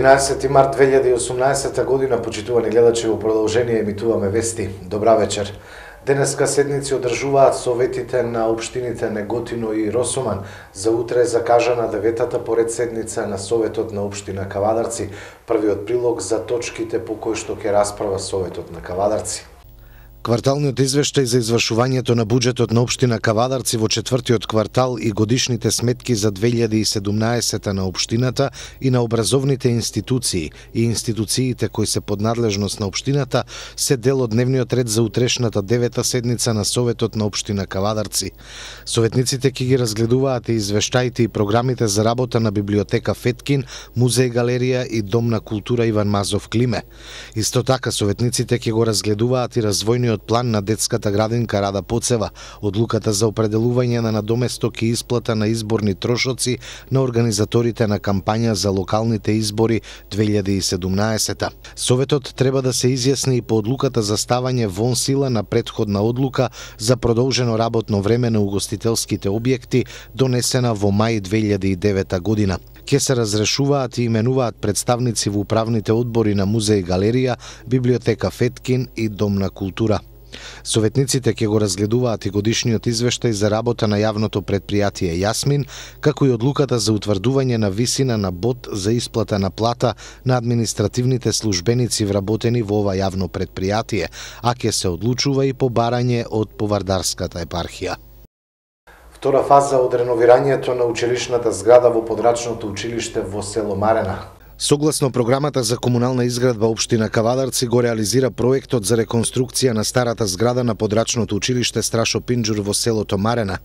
14 март 2018 година, почитувани гледачи, во продолжение емитуваме вести. Добра вечер. Денеска седници одржуваат советите на Обштините Неготино и Росоман. За утре е закажана деветата поред седница на Советот на обштина Кавадарци. Првиот прилог за точките по кои што ќе расправа Советот на Кавадарци. Кварталниот извештај за извршувањето на буџетот на општина Кавадарци во четвртиот квартал и годишните сметки за 2017 на општината и на образовните институции и институциите кои се под надлежност на општината се дел од дневниот ред за утрешната девета седница на Советот на општина Кавадарци. Советниците ќе ги разгледуваат и извештаите и програмите за работа на библиотека Феткин, музеј галерија и Дом на култура Иван Мазов Климе. Исто така советниците ќе го разгледуваат и развојниот националниот план на детската градинка Рада Поцева, одлуката за определување на надоместок и исплата на изборни трошоци на организаторите на кампања за локалните избори 2017 Советот треба да се изјасни и по одлуката за ставање вон сила на предходна одлука за продолжено работно време на угостителските објекти донесена во мај 2009 година ќе се разрешуваат и именуваат представници во управните одбори на музеј галерија, библиотека Феткин и Дом на култура. Советниците ќе го разгледуваат и годишниот извештај за работа на јавното предпријатие Јасмин, како и одлуката за утврдување на висина на бот за исплата на плата на административните службеници вработени во ова јавно предпријатие, а ќе се одлучува и по барање од Повардарската епархија. Втора фаза од реновирањето на училишната зграда во подрачното училиште во село Марена Согласно програмата за комунална изградба Обштина Кавадарци го реализира проектот за реконструкција на старата зграда на подрачното училиште Страшо Пинџур во селото Марена.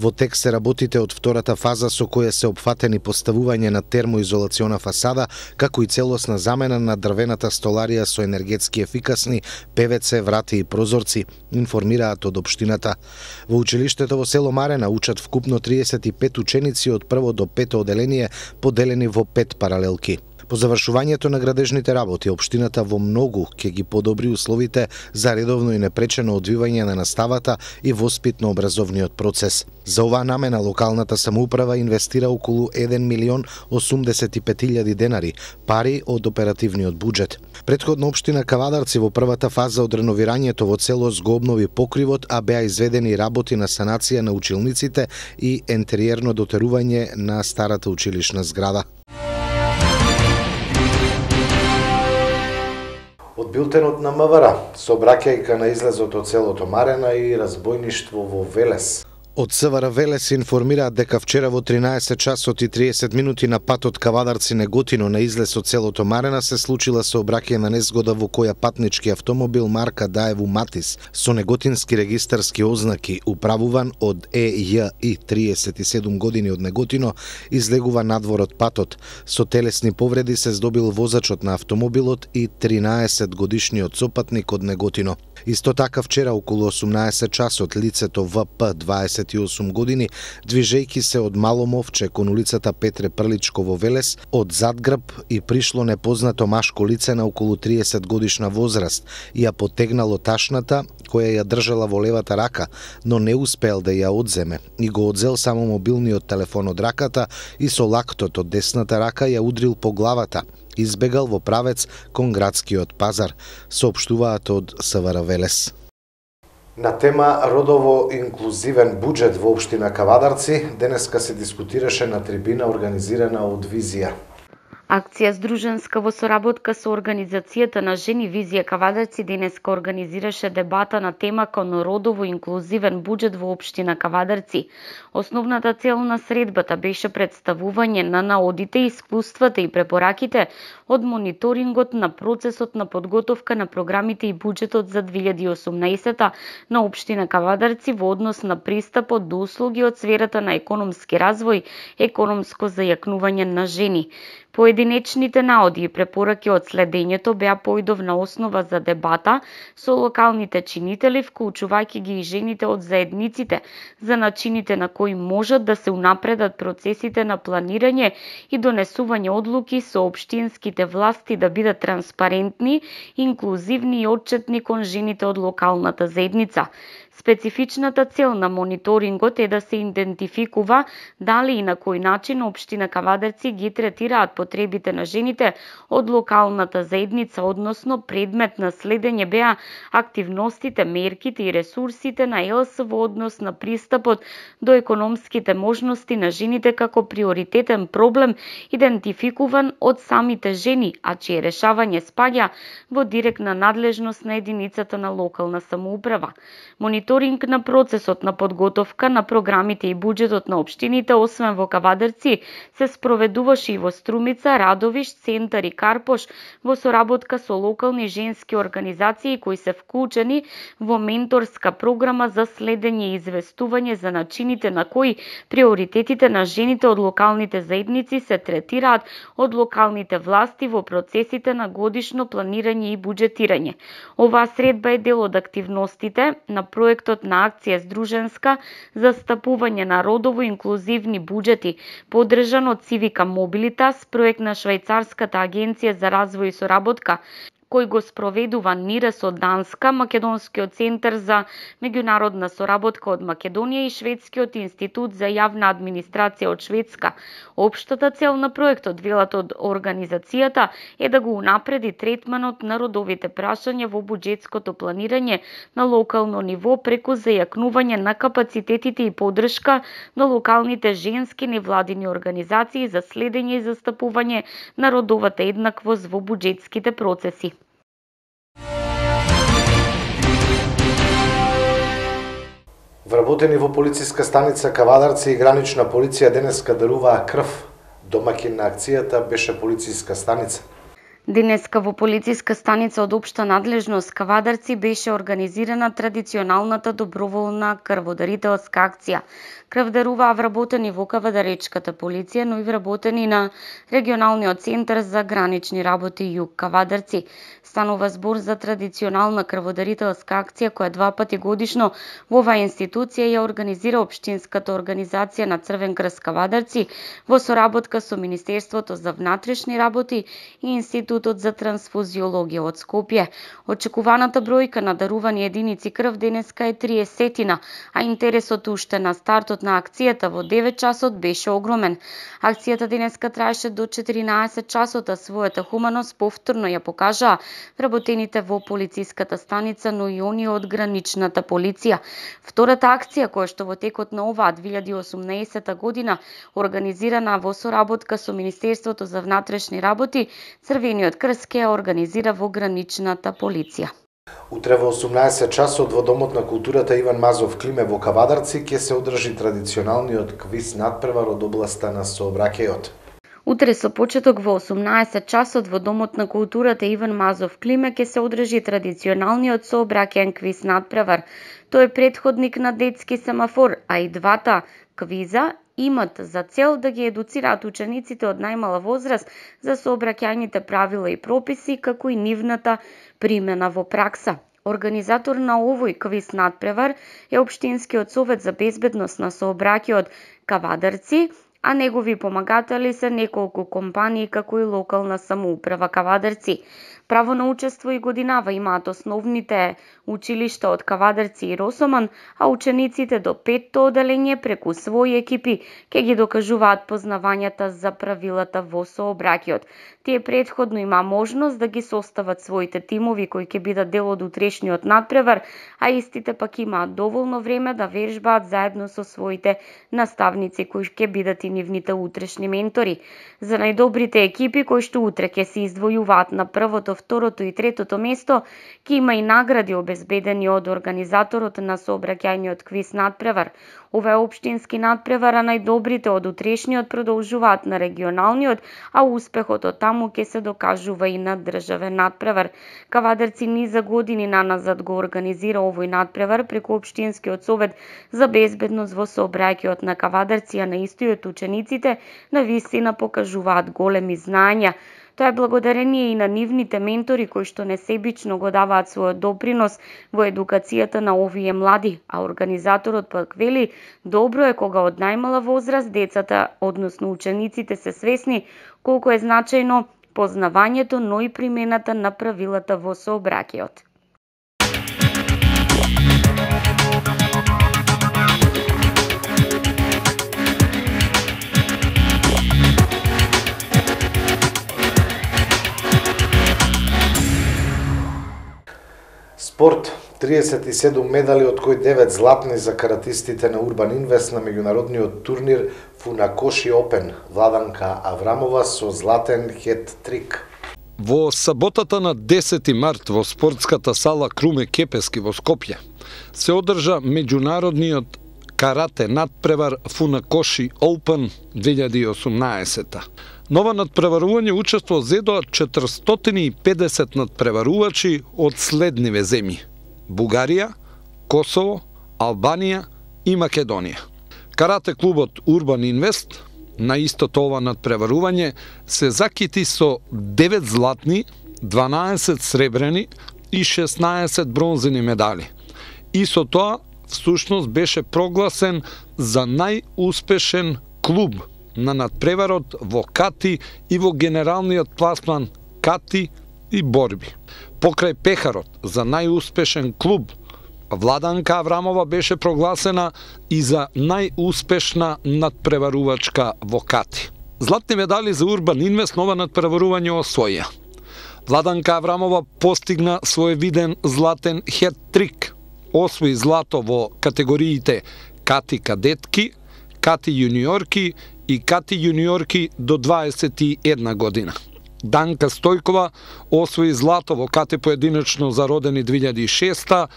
Во тек се работите од втората фаза со која се опфатени поставување на термоизолациона фасада, како и целосна замена на дрвената столарија со енергетски ефикасни ПВЦ врати и прозорци, информираат од Обштината. Во училиштето во село Марена учат вкупно 35 ученици од прво до пето оделение, поделени во пет паралелки. По завршувањето на градежните работи, општината во многу ќе ги подобри условите за редовно и непречено одвивање на наставата и воспитно-образовниот процес. За оваа намена локалната самоуправа инвестира околу 1 милион 85.000 денари, пари од оперативниот буџет. Предходно општина Кавадарци во првата фаза од реновирањето во целост го обнови покривот, а беа изведени работи на санација на училниците и ентериерно дотерување на старата училишна зграда. од билтенот на МВР, бракејка на излезот од селото Марена и разбойништво во Велес. Од СВР Велес се информираат дека вчера во 13 часот и 30 минути на патот Кавадарци Неготино на излез од селото Марена се случила сообраќајна незгода во која патнички автомобил марка Даеву Матис со неготински регистарски ознаки управуван од ЕЈИ 37 години од Неготино излегува надвор од патот. Со телесни повреди се здобил возачот на автомобилот и 13 годишниот сопатник од Неготино. Исто така вчера околу 18 часот лицето ВП 28 години, движејки се од Маломовче кон улицата Петре Прличко во Велес, од задгрб и пришло непознато машко лице на околу 30 годишна возраст и ја потегнало ташната која ја држела во левата рака, но не успеал да ја одземе и го одзел само мобилниот телефон од раката и со лактот од десната рака ја удрил по главата, избегал во правец кон градскиот пазар, соопштуваат од Саваравелес. Велес. На тема родово инклузивен буџет во општина Кавадарци, денеска се дискутираше на трибина организирана од Визија. Акција Сдруженска во соработка со Организацијата на жени Визија Кавадарци денеска организираше дебата на тема кон родово инклузивен буџет во Обштина Кавадарци. Основната цел на средбата беше представување на наодите, искуствата и препораките од мониторингот на процесот на подготовка на програмите и буџетот за 2018 на Обштина Кавадарци во однос на пристапот до услуги од сферата на економски развој, економско зајакнување на жени. Поединечните наоди и препораки од следењето беа поидовна основа за дебата со локалните чинители, вклучувајќи ги и жените од заедниците за начините на кои можат да се унапредат процесите на планирање и донесување одлуки со обштинските власти да бидат транспарентни, инклузивни и отчетни кон жените од локалната заедница. Специфичната цел на мониторингот е да се идентификува дали и на кој начин Обштина Кавадерци ги третираат потребите на жените од локалната заедница, односно предмет на следење беа активностите, мерките и ресурсите на ЕЛС во однос на пристапот до економските можности на жените како приоритетен проблем идентификуван од самите жени, а чие решавање спаѓа во директна надлежност на единицата на локална самоуправа. Монитор мониторинг на процесот на подготовка на програмите и буџетот на општините, освен во Кавадерци, се спроведуваше и во Струмица, Радовиш, Центар и Карпош во соработка со локални женски организации кои се вклучени во менторска програма за следење и известување за начините на кои приоритетите на жените од локалните заедници се третираат од локалните власти во процесите на годишно планирање и буџетирање. Оваа средба е дел од активностите на проект проектот на акција Сдруженска за стапување на родово инклузивни буџети, подржан од Цивика Мобилитас, проект на Швајцарската агенција за развој и соработка, кој го спроведува НИРЕС од Данска, Македонскиот центар за меѓународна соработка од Македонија и Шведскиот институт за јавна администрација од Шведска. Обштата цел на проектот велат од организацијата е да го унапреди третманот на родовите прашања во буџетското планирање на локално ниво преку зајакнување на капацитетите и подршка на локалните женски невладини организации за следење и застапување на родовата еднаквост во буџетските процеси. Вработени во полициска станица Кавадарци и гранична полиција денес кадаруваа крв. Домакин на акцијата беше полициска станица. Денеска во полициска станица од Обшта надлежност Кавадарци беше организирана традиционалната доброволна крводарителска акција. Крвдаруваа вработени во Кавадаречката полиција, но и вработени на регионалниот центар за гранични работи Југ Кавадарци. Станува збор за традиционална крводарителска акција која два пати годишно во оваа институција ја организира општинската организација на Црвен крст Кавадарци во соработка со Министерството за внатрешни работи и институт Институтот за трансфузиологија од Скопје. Очекуваната бројка на дарувани единици крв денеска е 30-тина, а интересот уште на стартот на акцијата во 9 часот беше огромен. Акцијата денеска траеше до 14 часот, а својата хуманост повторно ја покажаа вработените во полициската станица, но и они од граничната полиција. Втората акција која што во текот на оваа 2018 година организирана во соработка со Министерството за внатрешни работи, Црвениот Националниот крст ке организира во граничната полиција. Утре во 18 часот во Домот на културата Иван Мазов Климе во Кавадарци ќе се одржи традиционалниот квиз надпревар од областта на сообраќајот. Утре со почеток во 18 часот во Домот на културата Иван Мазов Климе ќе се одржи традиционалниот сообраќаен квиз надпревар. Тој е предходник на детски семафор, а и двата квиза имат за цел да ги едуцираат учениците од најмала возраст за сообраќајните правила и прописи, како и нивната примена во пракса. Организатор на овој квиз надпревар е Обштинскиот совет за безбедност на сообраќајот Кавадарци, а негови помагатели се неколку компании како и локална самоуправа Кавадарци. Право на учество и годинава имаат основните училишта од Кавадарци и Росоман, а учениците до петто оделење преку своји екипи ке ги докажуваат познавањата за правилата во сообраќајот. Тие предходно има можност да ги состават своите тимови кои ќе бидат дел од утрешниот надпревар, а истите пак имаат доволно време да вежбаат заедно со своите наставници кои ќе бидат и нивните утрешни ментори. За најдобрите екипи кои што утре ќе се издвојуваат на првото второто и третото место ке има и награди обезбедени од организаторот на сообраќајниот квиз надпревар. Ова е обштински надпревар, а најдобрите од утрешниот продолжуваат на регионалниот, а успехот од таму ке се докажува и на државен надпревар. Кавадерци ни за години на назад го организира овој надпревар преку Обштинскиот совет за безбедност во сообраќајот на Кавадерци, а на истиот учениците на вистина покажуваат големи знања. Тоа е благодарение и на нивните ментори кои што несебично го даваат својот допринос во едукацијата на овие млади, а организаторот пак вели, добро е кога од најмала возраст децата, односно учениците се свесни колку е значајно познавањето, но и примената на правилата во сообраќајот. 37 медали, од кои 9 златни за каратистите на Урбан Инвест на меѓународниот турнир Фунакоши Опен, Владанка Аврамова со златен хет-трик. Во саботата на 10 март во спортската сала Круме Кепески во Скопје се одржа меѓународниот карате надпревар Фунакоши Опен 2018. Нова надпреварување учество зедоа 450 надпреварувачи од следниве земји. Бугарија, Косово, Албанија и Македонија. Карате клубот Урбан Инвест на истото ова надпреварување се закити со 9 златни, 12 сребрени и 16 бронзени медали. И со тоа всушност беше прогласен за најуспешен клуб на надпреварот во Кати и во генералниот пласман Кати и борби. Покрај пехарот за најуспешен клуб, Владанка Аврамова беше прогласена и за најуспешна надпреварувачка во Кати. Златни медали за Урбан Инвест нова надпреварување освоја. Владанка Аврамова постигна свој виден златен хет-трик. Освои злато во категориите Кати кадетки, Кати јуниорки и Кати јуниорки до 21 година. Данка Стојкова освои злато во кате поединечно за родени 2006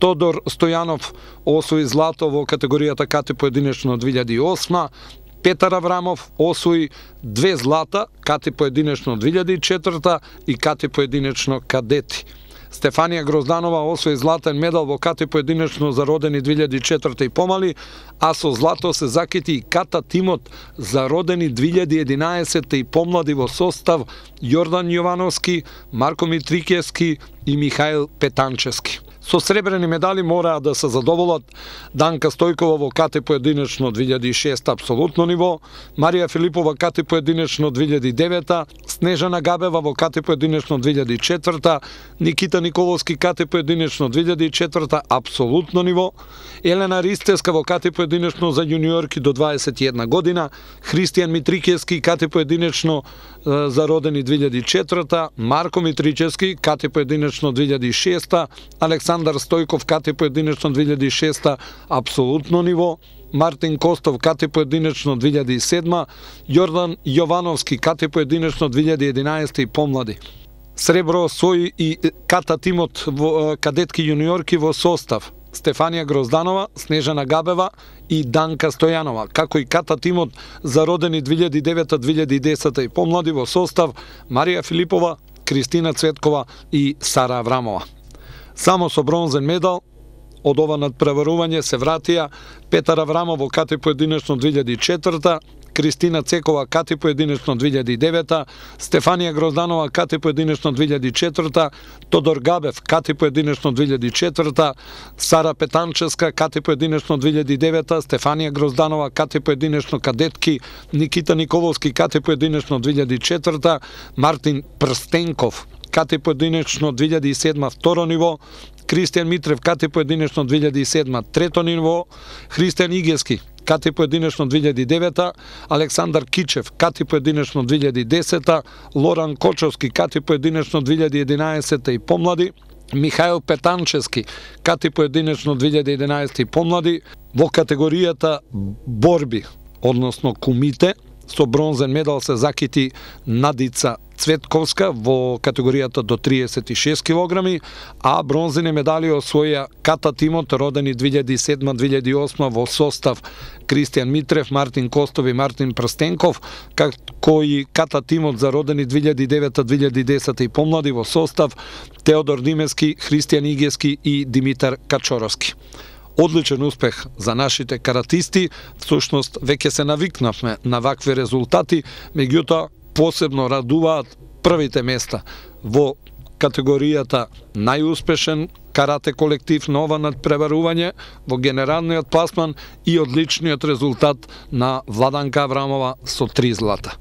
Тодор Стојанов освои злато во категоријата кате поединечно 2008 Петар Аврамов освои две злата, кате поединечно 2004 и кате поединечно кадети. Стефанија Грозданова освои златен медал во ката поединечно за родени 2004 и помали, а со злато се закити и ката тимот за родени 2011 и помлади во состав Јордан Јовановски, Марко Митрикевски и Михаил Петанчески. Со сребрени медали мораа да се задоволат Данка Стојкова во кате поединечно 2006 апсолутно ниво, Марија Филипова кате поединечно 2009, Снежана Габева во кате поединечно 2004, Никита Николовски кате поединечно 2004 апсолутно ниво, Елена Ристеска во кате поединечно за јуниорки до 21 година, Христијан Митрикески кате поединечно за родени 2004, Марко Митричевски кате поединечно 2006, Александр Александар Стојков кате поединечно 2006 апсолутно ниво, Мартин Костов кате поединечно 2007, Јордан Јовановски кате поединечно 2011 и помлади. Сребро Сој и Ката Тимот во кадетки јуниорки во состав. Стефанија Грозданова, Снежана Габева и Данка Стојанова, како и Ката Тимот за родени 2009-2010 и помлади во состав Марија Филипова, Кристина Цветкова и Сара Аврамова. Само со бронзен медал од ова надпреварување се вратија Петар Аврамов кати поединечно 2004 Кристина Цекова кати поединечно 2009 Стефанија Грозданова кати поединечно 2004 Тодор Габев кати поединечно 2004 Сара Петанческа кати поединечно 2009 Стефанија Грозданова кати поединечно кадетки Никита Николовски кати поединечно 2004 Мартин Прстенков КТ поединечно 2007 второ ниво, Кристијан Митрев КТ поединечно 2007 трето ниво, Христијан Игески КТ поединечно 2009, Александар Кичев КТ поединечно 2010, Лоран Кочовски КТ поединечно 2011 и помлади, Михаил Петанчески, кати поединечно 2011 и помлади, во категоријата борби, односно кумите, со бронзен медал се закити Надица Цветковска во категоријата до 36 кг, а бронзени медали освоја Ката Тимот, родени 2007-2008 во состав Кристијан Митрев, Мартин Костов и Мартин Прстенков, како и Ката Тимот за родени 2009-2010 и помлади во состав Теодор Димески, Христијан Игески и Димитар Качоровски одличен успех за нашите каратисти. Всушност, веќе се навикнавме на вакви резултати, меѓутоа, посебно радуваат првите места во категоријата најуспешен карате колектив на ова надпреварување во генералниот пласман и одличниот резултат на Владанка Аврамова со три злата.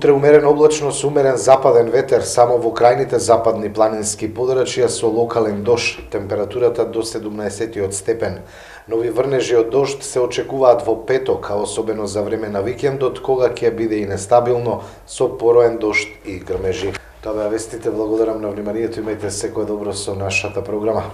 Утре умерен облачно со умерен западен ветер само во крајните западни планински подрачја со локален дош, температурата до 17 степен. Нови врнежи од дошт се очекуваат во петок, а особено за време на викендот, кога ќе биде и нестабилно со пороен дошт и грмежи. Тоа беа вестите, благодарам на вниманието, имајте секој добро со нашата програма.